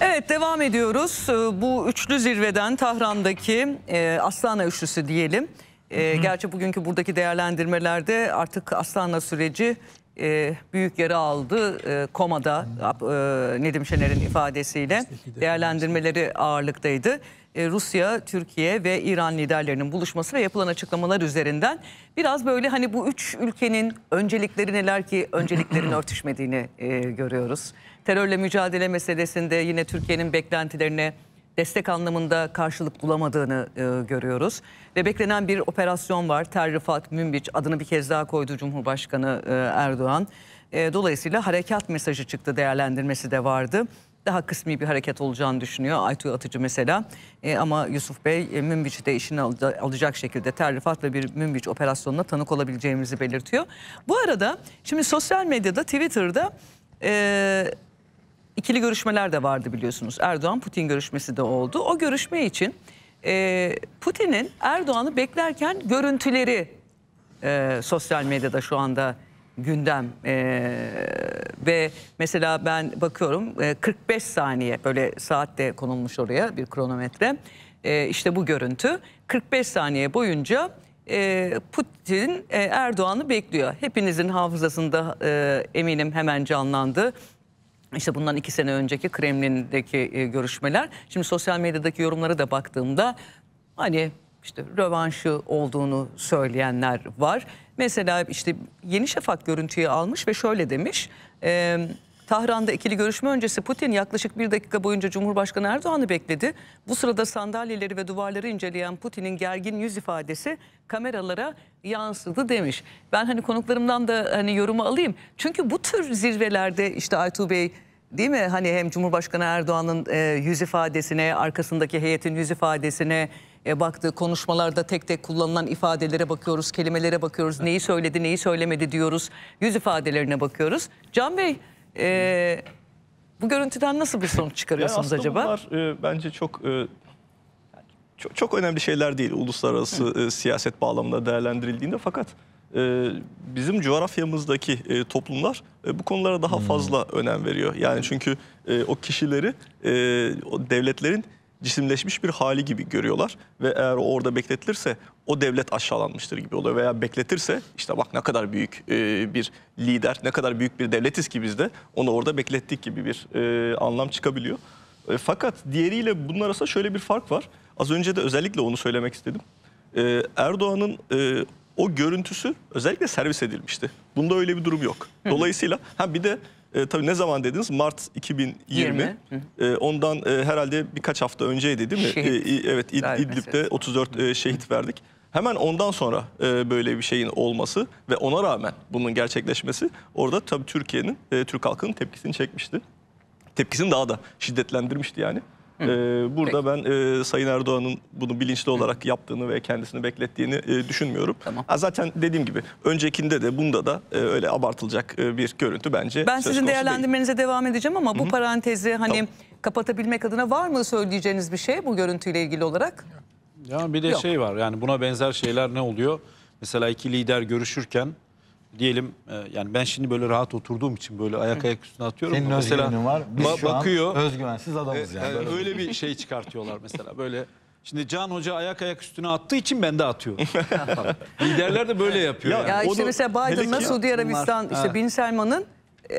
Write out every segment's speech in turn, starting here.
Evet devam ediyoruz. Ee, bu üçlü zirveden Tahran'daki e, Aslana üçlüsü diyelim. E, gerçi bugünkü buradaki değerlendirmelerde artık Aslana süreci e, büyük yara aldı. E, komada e, Nedim Şener'in ifadesiyle değerlendirmeleri ağırlıktaydı. E, Rusya, Türkiye ve İran liderlerinin buluşması ve yapılan açıklamalar üzerinden biraz böyle hani bu üç ülkenin öncelikleri neler ki önceliklerin örtüşmediğini e, görüyoruz. Terörle mücadele meselesinde yine Türkiye'nin beklentilerine destek anlamında karşılık bulamadığını e, görüyoruz. Ve beklenen bir operasyon var. Ter Rıfat Münbiç adını bir kez daha koydu Cumhurbaşkanı e, Erdoğan. E, dolayısıyla harekat mesajı çıktı değerlendirmesi de vardı. Daha kısmi bir hareket olacağını düşünüyor Aytuğ Atıcı mesela. E, ama Yusuf Bey e, Münbiç'i de işini alacak şekilde terrifat ve bir Münbiç operasyonuna tanık olabileceğimizi belirtiyor. Bu arada şimdi sosyal medyada Twitter'da... E, ikili görüşmeler de vardı biliyorsunuz. Erdoğan-Putin görüşmesi de oldu. O görüşme için e, Putin'in Erdoğan'ı beklerken görüntüleri e, sosyal medyada şu anda gündem e, ve mesela ben bakıyorum e, 45 saniye böyle saatte konulmuş oraya bir kronometre e, işte bu görüntü 45 saniye boyunca e, Putin e, Erdoğan'ı bekliyor. Hepinizin hafızasında e, eminim hemen canlandı. İşte bundan iki sene önceki Kremlin'deki e, görüşmeler. Şimdi sosyal medyadaki yorumlara da baktığımda hani işte rövanşı olduğunu söyleyenler var. Mesela işte Yeni Şafak görüntüyü almış ve şöyle demiş. E, Tahran'da ikili görüşme öncesi Putin yaklaşık bir dakika boyunca Cumhurbaşkanı Erdoğan'ı bekledi. Bu sırada sandalyeleri ve duvarları inceleyen Putin'in gergin yüz ifadesi kameralara yansıdı demiş. Ben hani konuklarımdan da hani yorumu alayım. Çünkü bu tür zirvelerde işte Aytuğ Bey Değil mi? Hani hem Cumhurbaşkanı Erdoğan'ın e, yüz ifadesine, arkasındaki heyetin yüz ifadesine e, baktığı konuşmalarda tek tek kullanılan ifadelere bakıyoruz, kelimelere bakıyoruz. Neyi söyledi, neyi söylemedi diyoruz. Yüz ifadelerine bakıyoruz. Can Bey, e, bu görüntüden nasıl bir sonuç çıkarıyorsunuz yani acaba? Bunlar, e, bence çok, e, çok çok önemli şeyler değil uluslararası e, siyaset bağlamında değerlendirildiğinde fakat e, bizim coğrafyamızdaki e, toplumlar e, bu konulara daha hmm. fazla önem veriyor. Yani çünkü e, o kişileri e, o devletlerin cisimleşmiş bir hali gibi görüyorlar ve eğer orada bekletilirse o devlet aşağılanmıştır gibi oluyor veya bekletirse işte bak ne kadar büyük e, bir lider, ne kadar büyük bir devletiz ki biz de onu orada beklettik gibi bir e, anlam çıkabiliyor. E, fakat diğeriyle bunun arasında şöyle bir fark var. Az önce de özellikle onu söylemek istedim. E, Erdoğan'ın e, o görüntüsü özellikle servis edilmişti. Bunda öyle bir durum yok. Dolayısıyla ha bir de e, tabii ne zaman dediniz? Mart 2020. 20. E, ondan e, herhalde birkaç hafta önceydi değil mi? Şehit. E, evet İd, İdlib'de 34 e, şehit verdik. Hemen ondan sonra e, böyle bir şeyin olması ve ona rağmen bunun gerçekleşmesi orada tabii Türkiye'nin, e, Türk halkının tepkisini çekmişti. Tepkisini daha da şiddetlendirmişti yani. Ee, burada Peki. ben e, Sayın Erdoğan'ın bunu bilinçli olarak Hı. yaptığını ve kendisini beklettiğini e, düşünmüyorum. Tamam. Ha, zaten dediğim gibi öncekinde de bunda da e, öyle abartılacak e, bir görüntü bence. Ben sizin değerlendirmenize değil. devam edeceğim ama bu Hı -hı. parantezi hani tamam. kapatabilmek adına var mı söyleyeceğiniz bir şey bu görüntüyle ilgili olarak? Ya bir de Yok. şey var yani buna benzer şeyler ne oluyor? Mesela iki lider görüşürken diyelim e, yani ben şimdi böyle rahat oturduğum için böyle ayak ayak üstüne atıyorum. Senin özgüvenin var. Biz ba- şu bakıyor, an özgüvensiz e, adamız yani. E, yani öyle bir şey çıkartıyorlar mesela böyle. Şimdi Can Hoca ayak ayak üstüne attığı için ben de atıyorum. Liderler de böyle yapıyor. Ya, yani. Ya işte Onu, mesela Biden'la Suudi Arabistan, işte Bin Selman'ın e,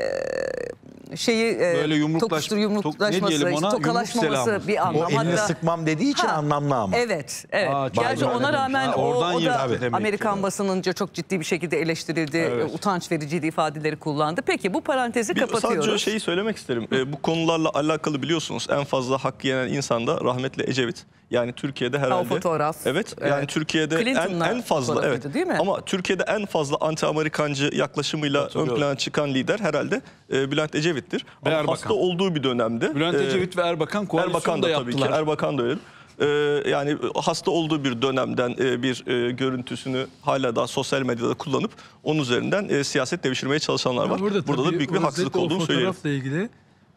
şeyi e, böyle yumruklaşması, yumruklaşması ne diyelim ona, tokalaşmaması yumruk bir anlam. O elini Hatta, sıkmam dediği için ha, anlamlı ama. Evet. evet. Gerçi ona rağmen ha, o, o da Amerikan basınınca çok ciddi bir şekilde eleştirildi. Evet. E, utanç vericiydi ifadeleri kullandı. Peki bu parantezi bir, kapatıyoruz. Sadece şeyi söylemek isterim. E, bu konularla alakalı biliyorsunuz en fazla hak yenen insan da rahmetli Ecevit. Yani Türkiye'de herhalde. Ha, fotoğraf. Evet. Yani Türkiye'de en, en fazla evet. Değil mi? Ama Türkiye'de en fazla anti-Amerikancı yaklaşımıyla ön plana çıkan lider herhalde e, Bülent Ecevit gelecektir. Ve Ama Erbakan. hasta olduğu bir dönemde. Bülent e, Ecevit ve Erbakan koalisyon Erbakan da, tabii yaptılar. Ki, Erbakan da öyle. Ee, yani hasta olduğu bir dönemden e, bir e, görüntüsünü hala daha sosyal medyada kullanıp onun üzerinden e, siyaset devşirmeye çalışanlar var. Ya burada burada da büyük bir haksızlık olduğunu söylüyorum. Fotoğrafla ilgili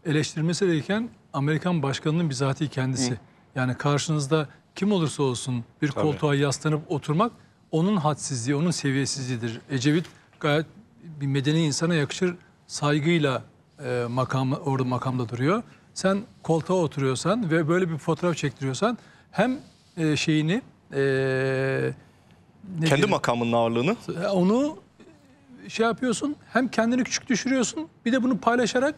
eleştirmesi gereken Amerikan başkanının bizatihi kendisi. Hı. Yani karşınızda kim olursa olsun bir Tabii. koltuğa yaslanıp oturmak onun hadsizliği, onun seviyesizliğidir. Ecevit gayet bir medeni insana yakışır saygıyla e, makam, orada makamda duruyor. Sen koltuğa oturuyorsan ve böyle bir fotoğraf çektiriyorsan hem e, şeyini e, ne Kendi diyeyim? makamının ağırlığını. E, onu şey yapıyorsun hem kendini küçük düşürüyorsun bir de bunu paylaşarak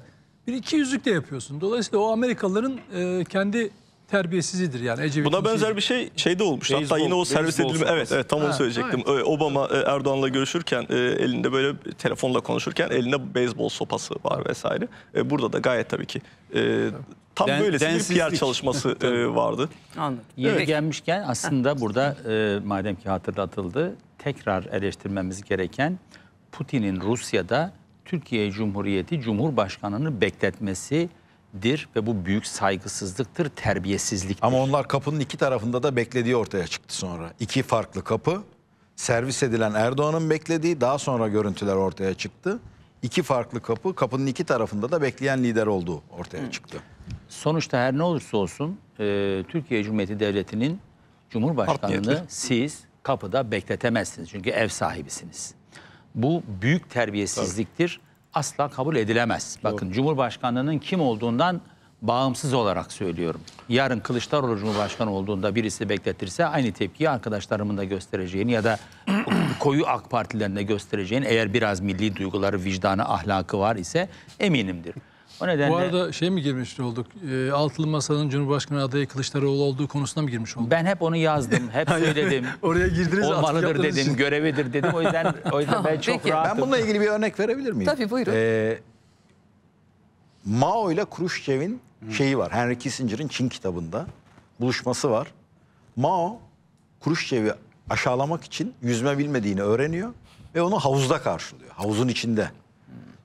bir iki yüzlük de yapıyorsun. Dolayısıyla o Amerikalıların e, kendi terbiyesizidir yani. Ecevit'in Buna benzer bir şey şey de olmuş. Hatta yine o servis beyzbol edilme evet evet tam ha, onu söyleyecektim. Evet. Obama e, Erdoğan'la görüşürken e, elinde böyle telefonla konuşurken elinde beyzbol sopası var vesaire. E, burada da gayet tabii ki tam Den, böylesi densizlik. bir PR çalışması vardı. Anladım. Yeri evet. gelmişken aslında burada madem ki hatırlatıldı tekrar eleştirmemiz gereken Putin'in Rusya'da Türkiye Cumhuriyeti Cumhurbaşkanını bekletmesi dir ve bu büyük saygısızlıktır, terbiyesizliktir. Ama onlar kapının iki tarafında da beklediği ortaya çıktı sonra. İki farklı kapı, servis edilen Erdoğan'ın beklediği, daha sonra görüntüler ortaya çıktı. İki farklı kapı, kapının iki tarafında da bekleyen lider olduğu ortaya çıktı. Sonuçta her ne olursa olsun e, Türkiye Cumhuriyeti Devleti'nin Cumhurbaşkanlığı siz kapıda bekletemezsiniz. Çünkü ev sahibisiniz. Bu büyük terbiyesizliktir. Tabii asla kabul edilemez. Bakın Doğru. Cumhurbaşkanlığının kim olduğundan bağımsız olarak söylüyorum. Yarın Kılıçdaroğlu Cumhurbaşkanı olduğunda birisi bekletirse aynı tepkiyi arkadaşlarımın da göstereceğini ya da koyu AK partilerinde göstereceğini eğer biraz milli duyguları, vicdanı, ahlakı var ise eminimdir. O nedenle... Bu arada şey mi girmiş olduk? E, Altılı Masa'nın Cumhurbaşkanı adayı Kılıçdaroğlu olduğu konusuna mı girmiş olduk? Ben hep onu yazdım, hep söyledim. Oraya girdiniz Olmalıdır dedim, için. görevidir dedim. O yüzden, o yüzden tamam, ben çok peki. rahatım. Ben bununla ilgili bir örnek verebilir miyim? Tabii buyurun. Ee, Mao ile Khrushchev'in şeyi var. Henry Kissinger'in Çin kitabında buluşması var. Mao Khrushchev'i aşağılamak için yüzme bilmediğini öğreniyor ve onu havuzda karşılıyor. Havuzun içinde.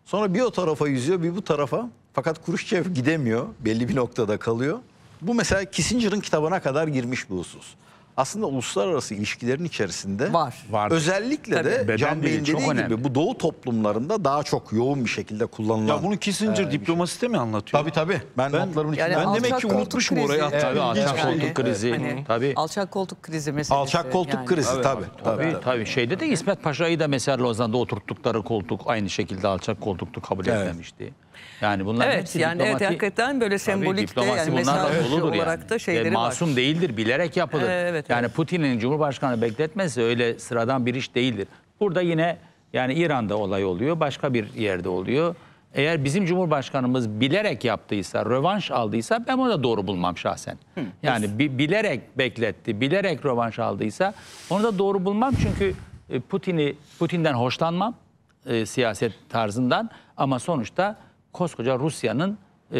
Sonra bir o tarafa yüzüyor bir bu tarafa. Fakat Kuruşçev gidemiyor. Belli bir noktada kalıyor. Bu mesela Kissinger'ın kitabına kadar girmiş bu husus aslında uluslararası ilişkilerin içerisinde var. Vardır. Özellikle Tabii. de Beden Can Bey'in dediği çok gibi bu doğu toplumlarında daha çok yoğun bir şekilde kullanılan. Ya bunu Kissinger e, şey. diplomasi de mi anlatıyor? Tabii tabii. Ben, ben yani ben demek ki unutmuşum krizi. orayı hatta. alçak koltuk krizi. Ah, e, hani, Alçak koltuk krizi meselesi. Alçak koltuk yani. krizi tabii. Tabii, tabii, tabii. tabii. Şeyde de İsmet Paşa'yı da mesela Lozan'da oturttukları koltuk aynı şekilde alçak koltuktu kabul evet. etmemişti. Yani bunlar evet, hepsi yani diplomati... Evet hakikaten böyle sembolik de yani mesaj olarak yani. da şeyleri e, masum var. değildir bilerek yapılır. Ee, evet, yani evet. Putin'in Cumhurbaşkanı bekletmesi öyle sıradan bir iş değildir. Burada yine yani İran'da olay oluyor başka bir yerde oluyor. Eğer bizim Cumhurbaşkanımız bilerek yaptıysa, rövanş aldıysa ben onu da doğru bulmam şahsen. Hı, yani bi bilerek bekletti, bilerek rövanş aldıysa onu da doğru bulmam çünkü e, Putin'i Putin'den hoşlanmam e, siyaset tarzından ama sonuçta koskoca Rusya'nın e,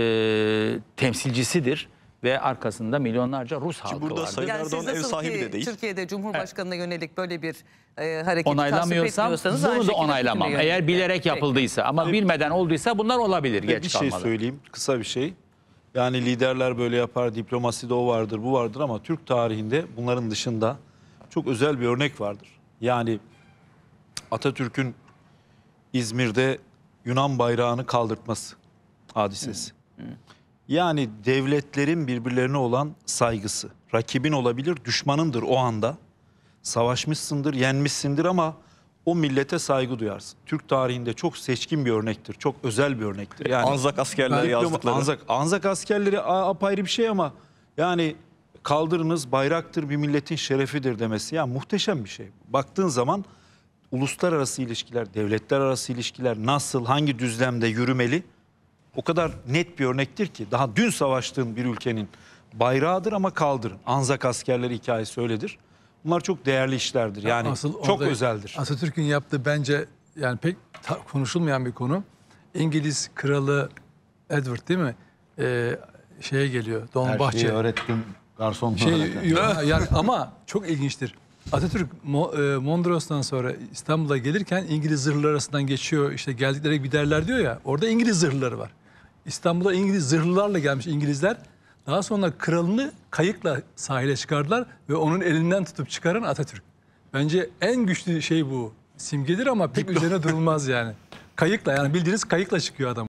temsilcisidir ve arkasında milyonlarca Rus halkı burada vardır. Sayın yani Erdoğan ev sahibi ki, de değil. Türkiye'de Cumhurbaşkanı'na evet. yönelik böyle bir e, hareketi onaylamıyorsam bunu da onaylamam. Eğer bilerek yapıldıysa ama Peki. bilmeden olduysa bunlar olabilir geç bir şey kalmadan. Bir şey söyleyeyim kısa bir şey. Yani liderler böyle yapar, diplomasi de o vardır, bu vardır ama Türk tarihinde bunların dışında çok özel bir örnek vardır. Yani Atatürk'ün İzmir'de Yunan bayrağını kaldırtması hadisesi. Hı. Hı. Yani devletlerin birbirlerine olan saygısı. Rakibin olabilir, düşmanındır o anda. Savaşmışsındır, yenmişsindir ama o millete saygı duyarsın. Türk tarihinde çok seçkin bir örnektir. Çok özel bir örnektir. Yani Anzak askerleri yazdıkları. Anzak, Anzak askerleri apayrı bir şey ama yani kaldırınız bayraktır bir milletin şerefidir demesi. Ya yani muhteşem bir şey. Baktığın zaman uluslararası ilişkiler, devletler arası ilişkiler nasıl, hangi düzlemde yürümeli? O kadar net bir örnektir ki daha dün savaştığın bir ülkenin bayrağıdır ama kaldırın. Anzak askerleri hikayesi öyledir. Bunlar çok değerli işlerdir. Yani Asıl çok orada, özeldir. Atatürk'ün yaptığı bence yani pek konuşulmayan bir konu. İngiliz kralı Edward değil mi? Ee, şeye geliyor. Donbahçe. Her şeyi öğrettim garson şey, öğrettim. yani ama çok ilginçtir. Atatürk e, Mondros'tan sonra İstanbul'a gelirken İngiliz zırhlıları arasından geçiyor. İşte geldikleri giderler diyor ya. Orada İngiliz zırhlıları var. İstanbul'a İngiliz zırhlılarla gelmiş İngilizler. Daha sonra kralını kayıkla sahile çıkardılar ve onun elinden tutup çıkaran Atatürk. Bence en güçlü şey bu. Simgedir ama pek üzerine durulmaz yani. Kayıkla yani bildiğiniz kayıkla çıkıyor adam.